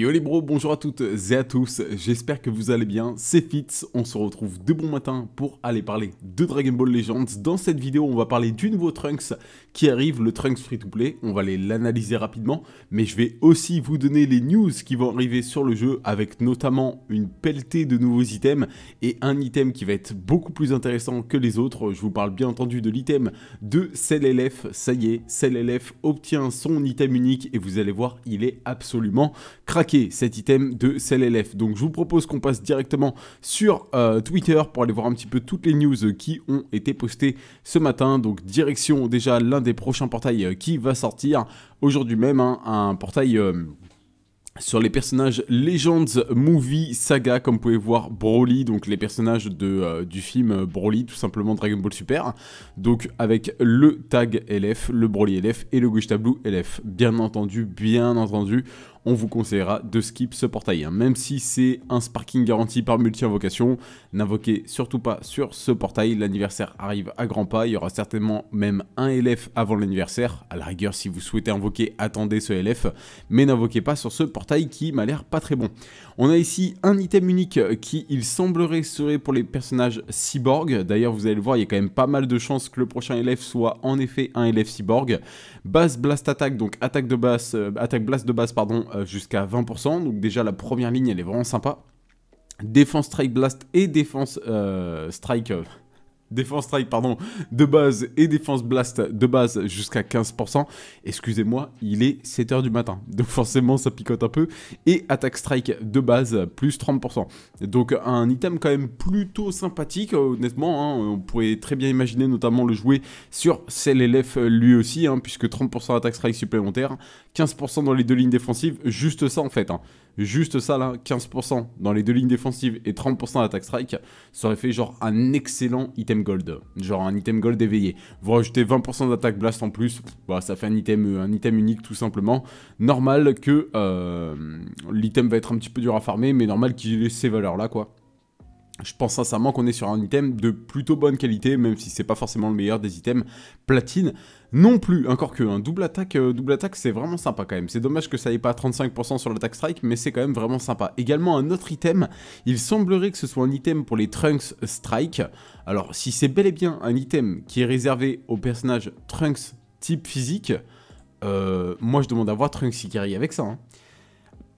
Yo les bros, bonjour à toutes et à tous, j'espère que vous allez bien, c'est Fitz, on se retrouve de bon matin pour aller parler de Dragon Ball Legends. Dans cette vidéo, on va parler du nouveau Trunks qui arrive, le Trunks Free to Play, on va l'analyser rapidement, mais je vais aussi vous donner les news qui vont arriver sur le jeu avec notamment une pelletée de nouveaux items et un item qui va être beaucoup plus intéressant que les autres. Je vous parle bien entendu de l'item de LF ça y est, LF obtient son item unique et vous allez voir, il est absolument craqué cet item de LF Donc je vous propose qu'on passe directement sur euh, Twitter pour aller voir un petit peu toutes les news qui ont été postées ce matin. Donc direction déjà l'un des prochains portails euh, qui va sortir aujourd'hui même, hein, un portail... Euh, sur les personnages Legends Movie Saga, comme vous pouvez voir Broly, donc les personnages de, du film Broly, tout simplement Dragon Ball Super, donc avec le tag LF, le Broly LF et le Gogeta Blue LF. Bien entendu, bien entendu, on vous conseillera de skip ce portail. Hein. Même si c'est un sparking garanti par multi-invocation, n'invoquez surtout pas sur ce portail. L'anniversaire arrive à grands pas. Il y aura certainement même un LF avant l'anniversaire. À la rigueur, si vous souhaitez invoquer, attendez ce LF. Mais n'invoquez pas sur ce portail qui m'a l'air pas très bon. On a ici un item unique qui, il semblerait, serait pour les personnages cyborg. D'ailleurs, vous allez le voir, il y a quand même pas mal de chances que le prochain LF soit en effet un LF cyborg. Base blast Attack, donc attaque de base, euh, attaque blast de base, pardon, euh, jusqu'à 20%. Donc déjà la première ligne elle est vraiment sympa. Défense Strike Blast et défense euh, Strike euh, défense strike pardon de base et défense blast de base jusqu'à 15%. Excusez-moi, il est 7h du matin. Donc forcément ça picote un peu et attaque strike de base plus 30%. Donc un item quand même plutôt sympathique honnêtement, hein. on pourrait très bien imaginer notamment le jouer sur CLLF euh, lui aussi hein, puisque 30% attaque strike supplémentaire, 15% dans les deux lignes défensives, juste ça en fait. Hein juste ça là, 15% dans les deux lignes défensives et 30% d'attaque strike, ça aurait fait genre un excellent item gold. Genre un item gold éveillé. Vous rajoutez 20% d'attaque blast en plus, bah, ça fait un item, euh, un item unique tout simplement. Normal que euh, l'item va être un petit peu dur à farmer, mais normal qu'il ait ces valeurs là quoi. Je pense sincèrement qu'on est sur un item de plutôt bonne qualité, même si c'est pas forcément le meilleur des items platine non plus. Encore que un hein, double attaque, euh, double attaque, c'est vraiment sympa quand même. C'est dommage que ça n'ait pas 35% sur l'attaque strike, mais c'est quand même vraiment sympa. Également un autre item, il semblerait que ce soit un item pour les Trunks Strike. Alors si c'est bel et bien un item qui est réservé aux personnages Trunks type physique, euh, moi je demande à voir Trunks Ikari avec ça. Hein.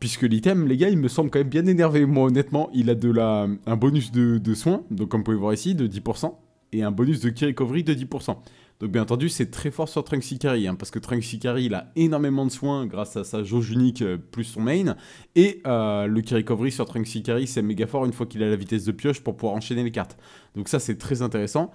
Puisque l'item, les gars, il me semble quand même bien énervé. Moi, honnêtement, il a de la, un bonus de, soins, donc comme vous pouvez voir ici, de 10%, et un bonus de key recovery de 10%. Donc bien entendu, c'est très fort sur Trunks Ikari, hein, parce que Trunks Ikari, il a énormément de soins grâce à sa jauge unique euh, plus son main, et euh, le key recovery sur Trunks c'est méga fort une fois qu'il a la vitesse de pioche pour pouvoir enchaîner les cartes. Donc ça, c'est très intéressant.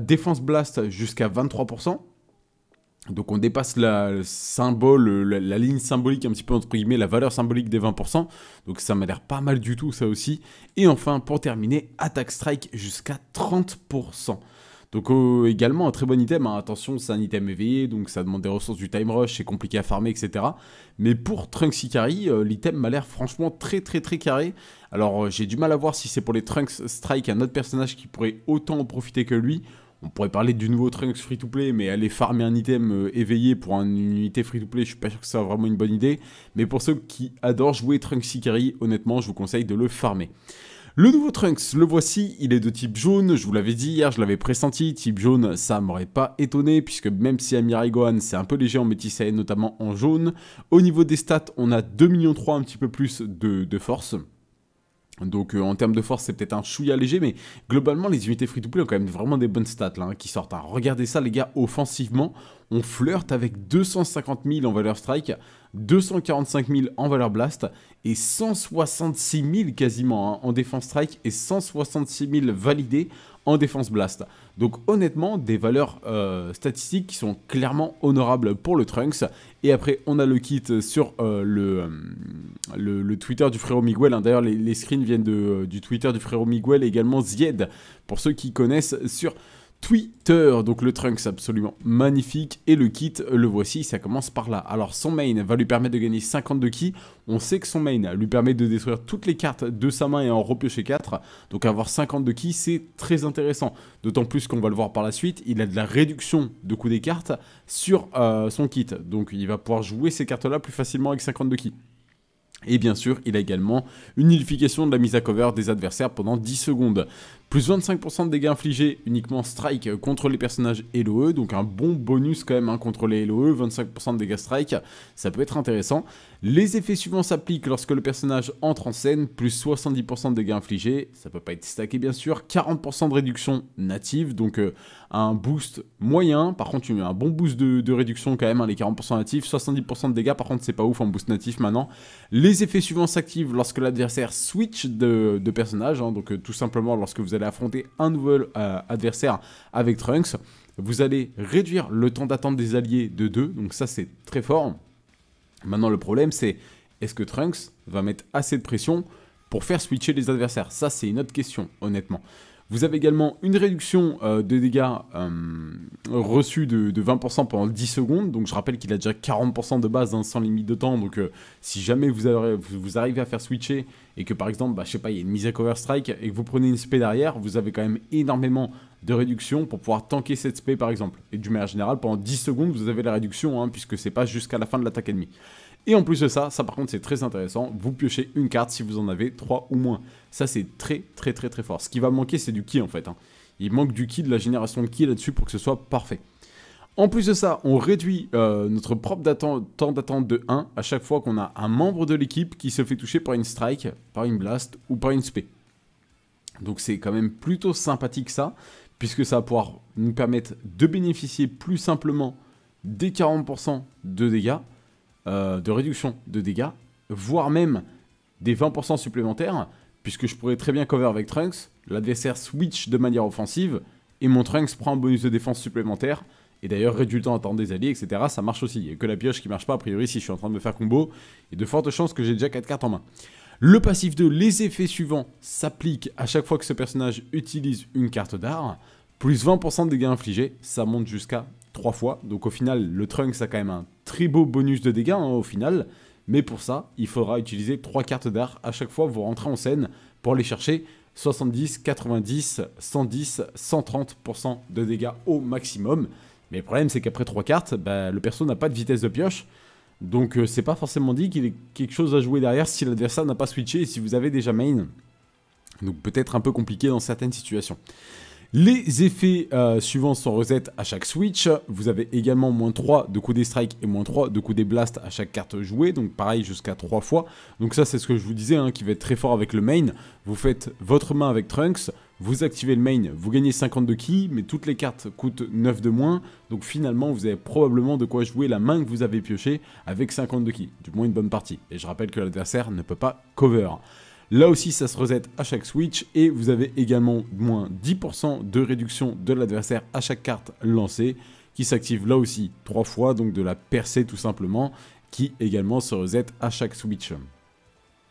défense blast jusqu'à 23%, donc on dépasse la, symbole, la, ligne symbolique un petit peu entre guillemets, la valeur symbolique des 20%. Donc ça m'a l'air pas mal du tout ça aussi. Et enfin pour terminer, Attack strike jusqu'à 30%. Donc euh, également un très bon item, hein. attention c'est un item éveillé, donc ça demande des ressources du time rush, c'est compliqué à farmer, etc. Mais pour Trunks Ikari, euh, l'item m'a l'air franchement très très très carré. Alors euh, j'ai du mal à voir si c'est pour les Trunks Strike un autre personnage qui pourrait autant en profiter que lui, on pourrait parler du nouveau Trunks free-to-play, mais aller farmer un item euh, éveillé pour une unité free-to-play, je suis pas sûr que ce soit vraiment une bonne idée. Mais pour ceux qui adorent jouer Trunks Ikari, honnêtement, je vous conseille de le farmer. Le nouveau Trunks, le voici, il est de type jaune, je vous l'avais dit hier, je l'avais pressenti, type jaune, ça m'aurait pas étonné, puisque même si Amirai c'est un peu léger en métissé, notamment en jaune, au niveau des stats, on a 2 millions 3 un petit peu plus de, de force. Donc euh, en termes de force, c'est peut-être un chouïa léger, mais globalement, les unités free-to-play ont quand même vraiment des bonnes stats hein, qui sortent. Regardez ça les gars, offensivement, on flirte avec 250 000 en valeur strike, 245 000 en valeur blast, et 166 000 quasiment hein, en défense strike, et 166 000 validés en défense blast. Donc honnêtement, des valeurs euh, statistiques qui sont clairement honorables pour le Trunks. Et après, on a le kit sur euh, euh, le, le, Twitter du frérot Miguel. Hein. D'ailleurs, les, screens viennent du Twitter du frérot Miguel également Zied, pour ceux qui connaissent sur Twitter. Donc le trunk c'est absolument magnifique et le kit le voici, ça commence par là. Alors son main va lui permettre de gagner 52 qui. On sait que son main lui permet de détruire toutes les cartes de sa main et en repiocher 4. Donc avoir 52 qui, c'est très intéressant. D'autant plus qu'on va le voir par la suite, il a de la réduction de coût des cartes sur euh, son kit. Donc il va pouvoir jouer ces cartes là plus facilement avec 52 qui. Et bien sûr, il a également une nullification de la mise à cover des adversaires pendant 10 secondes. Plus 25% de dégâts infligés uniquement strike contre les personnages LOE, donc un bon bonus quand même hein, contre les LOE, 25% de dégâts strike, ça peut être intéressant. Les effets suivants s'appliquent lorsque le personnage entre en scène, plus 70% de dégâts infligés, ça peut pas être stacké bien sûr, 40% de réduction native, donc euh, un boost moyen, par contre tu mets un bon boost de, réduction quand même, hein, les 40% natifs, 70% de dégâts, par contre c'est pas ouf en boost natif maintenant. Les effets suivants s'activent lorsque l'adversaire switch de, personnage, hein, donc euh, tout simplement lorsque vous avez allez affronter un nouvel euh, adversaire avec Trunks. Vous allez réduire le temps d'attente des alliés de 2, donc ça c'est très fort. Maintenant le problème c'est est-ce que Trunks va mettre assez de pression pour faire switcher les adversaires Ça c'est une autre question honnêtement. Vous avez également une réduction euh, de dégâts reçue reçus de, 20% pendant 10 secondes. Donc je rappelle qu'il a déjà 40% de base hein, sans limite de temps. Donc euh, si jamais vous, arrivez à faire switcher et que par exemple, bah, je sais pas, il y a une mise à cover strike et que vous prenez une spé derrière, vous avez quand même énormément de réduction pour pouvoir tanker cette spé par exemple. Et du manière générale, pendant 10 secondes, vous avez la réduction hein, puisque c'est pas jusqu'à la fin de l'attaque ennemie. Et en plus de ça, ça par contre c'est très intéressant, vous piochez une carte si vous en avez 3 ou moins. Ça c'est très très très très fort. Ce qui va manquer c'est du ki en fait. Hein. Il manque du ki, de la génération de ki là-dessus pour que ce soit parfait. En plus de ça, on réduit euh, notre propre temps d'attente de 1 à chaque fois qu'on a un membre de l'équipe qui se fait toucher par une strike, par une blast ou par une spé. Donc c'est quand même plutôt sympathique ça, puisque ça va pouvoir nous permettre de bénéficier plus simplement des 40% de dégâts, euh, de réduction de dégâts, voire même des 20% supplémentaires, puisque je pourrais très bien cover avec Trunks, l'adversaire switch de manière offensive, et mon Trunks prend un bonus de défense supplémentaire, et d'ailleurs réduit le temps des alliés, etc. Ça marche aussi, et que la pioche qui marche pas, a priori, si je suis en train de me faire combo, il y a de fortes chances que j'ai déjà 4 cartes en main. Le passif 2, les effets suivants s'appliquent à chaque fois que ce personnage utilise une carte d'art, plus 20% de dégâts infligés, ça monte jusqu'à trois fois. Donc au final, le ça a quand même un très beau bonus de dégâts hein, au final. Mais pour ça, il faudra utiliser trois cartes d'art à chaque fois vous rentrez en scène pour les chercher 70, 90, 110, 130% de dégâts au maximum. Mais le problème, c'est qu'après trois cartes, bah, le perso n'a pas de vitesse de pioche. Donc euh, c'est pas forcément dit qu'il est quelque chose à jouer derrière si l'adversaire n'a pas switché et si vous avez déjà main. Donc peut-être un peu compliqué dans certaines situations. Les effets euh, suivants sont reset à chaque switch. Vous avez également moins 3 de coups des strikes et moins 3 de coups des blasts à chaque carte jouée. Donc pareil jusqu'à 3 fois. Donc ça c'est ce que je vous disais hein, qui va être très fort avec le main. Vous faites votre main avec Trunks. Vous activez le main, vous gagnez de qui, mais toutes les cartes coûtent 9 de moins. Donc finalement, vous avez probablement de quoi jouer la main que vous avez piochée avec de qui, du moins une bonne partie. Et je rappelle que l'adversaire ne peut pas cover. Là aussi, ça se reset à chaque switch et vous avez également moins 10% de réduction de l'adversaire à chaque carte lancée qui s'active là aussi 3 fois, donc de la percée tout simplement, qui également se reset à chaque switch.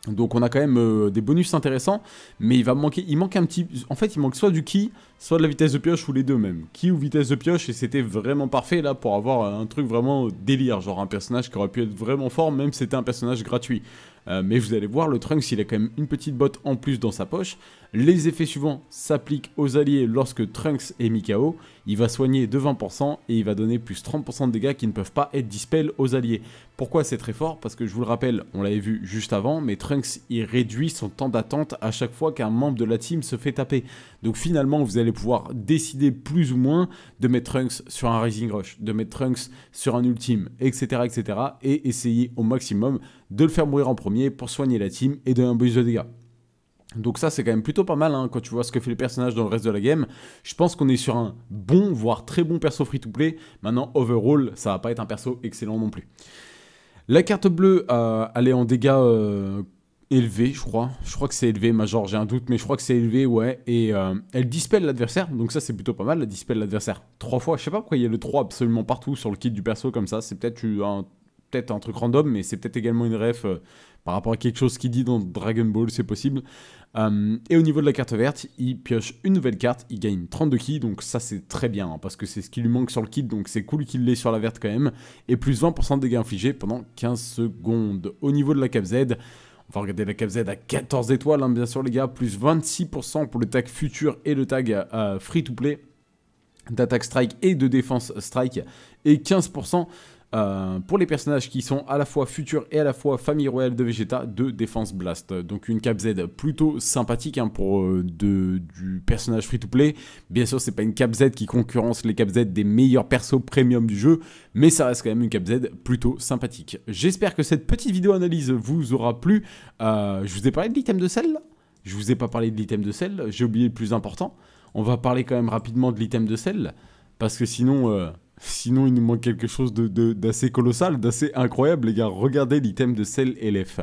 Donc on a quand même euh, des bonus intéressants, mais il va manquer, il manque un petit, en fait il manque soit du ki, soit de la vitesse de pioche ou les deux même. Ki ou vitesse de pioche et c'était vraiment parfait là pour avoir un truc vraiment délire, genre un personnage qui aurait pu être vraiment fort même si c'était un personnage gratuit. Euh, mais vous allez voir, le Trunks, il a quand même une petite botte en plus dans sa poche. Les effets suivants s'appliquent aux alliés lorsque Trunks est mis KO. Il va soigner de 20% et il va donner plus 30% de dégâts qui ne peuvent pas être dispel aux alliés. Pourquoi c'est très fort Parce que je vous le rappelle, on l'avait vu juste avant, mais Trunks, il réduit son temps d'attente à chaque fois qu'un membre de la team se fait taper. Donc finalement, vous allez pouvoir décider plus ou moins de mettre Trunks sur un Rising Rush, de mettre Trunks sur un Ultime, etc. etc. et essayer au maximum de le faire mourir en premier pour soigner la team et donner un bonus de dégâts. Donc ça c'est quand même plutôt pas mal hein, quand tu vois ce que fait le personnage dans le reste de la game. Je pense qu'on est sur un bon, voire très bon perso free-to-play. Maintenant, overall, ça va pas être un perso excellent non plus. La carte bleue, euh, elle est en dégâts euh, élevé, je crois. Je crois que c'est élevé, Major, j'ai un doute, mais je crois que c'est élevé, ouais. Et euh, elle dispelle l'adversaire, donc ça c'est plutôt pas mal, elle dispelle l'adversaire. Trois fois, je sais pas pourquoi il y a le 3 absolument partout sur le kit du perso comme ça, c'est peut-être un, peut un truc random, mais c'est peut-être également une ref euh, par rapport à quelque chose qu'il dit dans Dragon Ball, c'est possible. Euh, et au niveau de la carte verte, il pioche une nouvelle carte, il gagne 32 kills, donc ça c'est très bien, hein, parce que c'est ce qui lui manque sur le kit, donc c'est cool qu'il l'ait sur la verte quand même, et plus 20% de dégâts infligés pendant 15 secondes. Au niveau de la cap Z, on va regarder la Z à 14 étoiles, hein, bien sûr, les gars. Plus 26% pour le tag futur et le tag euh, free to play d'attaque strike et de défense strike et 15% euh, pour les personnages qui sont à la fois futurs et à la fois famille royale de Vegeta de Défense Blast. Donc une cap Z plutôt sympathique hein, pour euh, du personnage free-to-play. Bien sûr, c'est pas une cap Z qui concurrence les cap Z des meilleurs persos premium du jeu, mais ça reste quand même une cap Z plutôt sympathique. J'espère que cette petite vidéo analyse vous aura plu. Euh, je vous ai parlé de l'item de sel Je vous ai pas parlé de l'item de sel, j'ai oublié le plus important. On va parler quand même rapidement de l'item de sel, parce que sinon... Sinon, il nous manque quelque chose d'assez de, colossal, d'assez incroyable, les gars. Regardez l'item de sel LF.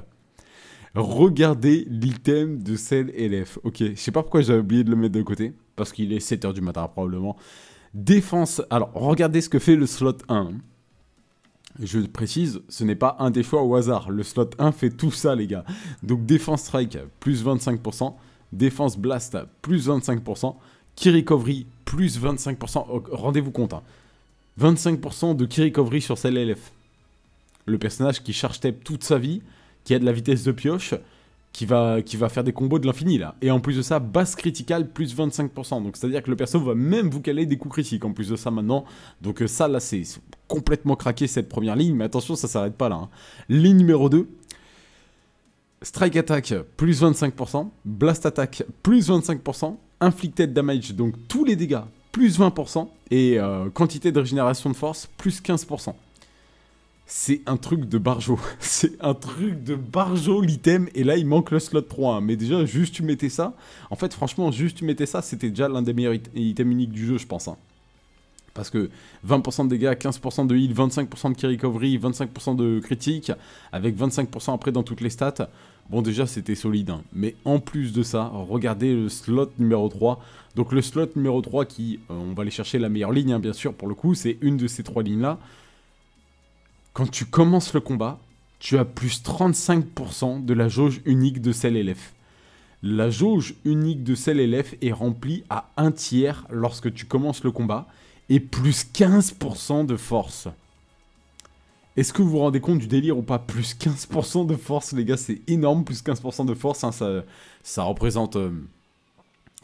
Regardez l'item de sel LF. Ok, je sais pas pourquoi j'avais oublié de le mettre de côté. Parce qu'il est 7h du matin, probablement. Défense. Alors, regardez ce que fait le slot 1. Je précise, ce n'est pas un défaut au hasard. Le slot 1 fait tout ça, les gars. Donc, défense strike, plus 25%. Défense blast, plus 25%. Key recovery, plus 25%. Rendez-vous compte, hein. 25% de key recovery sur celle LF. Le personnage qui charge tape toute sa vie, qui a de la vitesse de pioche, qui va, qui va faire des combos de l'infini là. Et en plus de ça, base critical plus 25%. Donc c'est à dire que le perso va même vous caler des coups critiques en plus de ça maintenant. Donc euh, ça là, c'est complètement craqué cette première ligne. Mais attention, ça s'arrête pas là. Hein. Ligne numéro 2. Strike attack plus 25%, blast attack plus 25%, inflicted damage donc tous les dégâts plus 20%, et euh, quantité de régénération de force plus 15%. C'est un truc de barjo. C'est un truc de barjo l'item. Et là, il manque le slot 3. Mais déjà, juste tu mettais ça. En fait, franchement, juste tu mettais ça, c'était déjà l'un des meilleurs items uniques du jeu, je pense. Hein. Parce que 20% de dégâts, 15% de heal, 25% de key recovery, 25% de critique, avec 25% après dans toutes les stats. Bon déjà c'était solide, hein. mais en plus de ça, regardez le slot numéro 3. Donc le slot numéro 3 qui, euh, on va aller chercher la meilleure ligne hein, bien sûr pour le coup, c'est une de ces trois lignes là. Quand tu commences le combat, tu as plus 35% de la jauge unique de celle élève. La jauge unique de celle élève est remplie à un tiers lorsque tu commences le combat et plus 15% de force. Est-ce que vous vous rendez compte du délire ou pas Plus 15% de force, les gars, c'est énorme, plus 15% de force, hein, ça, représente, euh,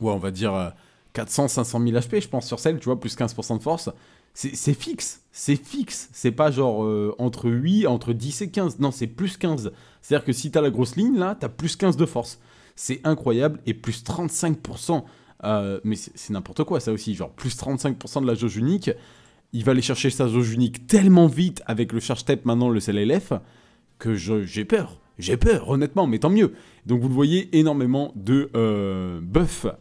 on va dire 400, 500 000 HP, je pense, sur celle, tu vois, plus 15% de force. C'est fixe, c'est fixe, c'est pas genre euh, entre 8, entre 10 et 15, non, c'est plus 15. C'est-à-dire que si t'as la grosse ligne, là, t'as plus 15 de force. C'est incroyable, et plus 35%, euh, mais c'est n'importe quoi ça aussi, genre plus 35% de la jauge unique, il va aller chercher sa jauge unique tellement vite avec le charge tape maintenant, le CLLF, que j'ai peur. J'ai peur, honnêtement, mais tant mieux. Donc vous le voyez, énormément de euh,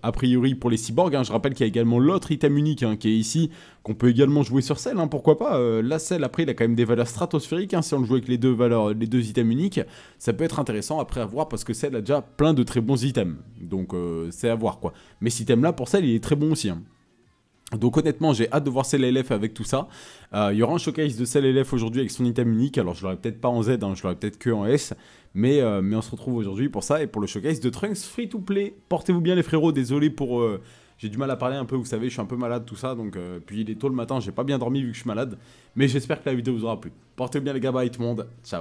a priori, pour les cyborgs. Hein. Je rappelle qu'il y a également l'autre item unique hein, qui est ici, qu'on peut également jouer sur celle, hein, pourquoi pas. Euh, là, la celle, après, il a quand même des valeurs stratosphériques. si on le joue avec les deux, valeurs, les deux items uniques, ça peut être intéressant après à voir, parce que celle a déjà plein de très bons items. Donc euh, c'est à voir, quoi. Mais cet item-là, pour celle, il est très bon aussi. Donc honnêtement, j'ai hâte de voir CLLF avec tout ça. Euh, il y aura un showcase de CLLF aujourd'hui avec son item unique. Alors je l'aurai peut-être pas en Z, hein, je l'aurai peut-être que en S. Mais, euh, mais on se retrouve aujourd'hui pour ça et pour le showcase de Trunks Free to Play. Portez-vous bien les frérots, désolé pour... Euh, j'ai du mal à parler un peu, vous savez, je suis un peu malade, tout ça. Donc puis il est tôt le matin, j'ai pas bien dormi vu que je suis malade. Mais j'espère que la vidéo vous aura plu. Portez-vous bien les gars, bye tout le monde. Ciao.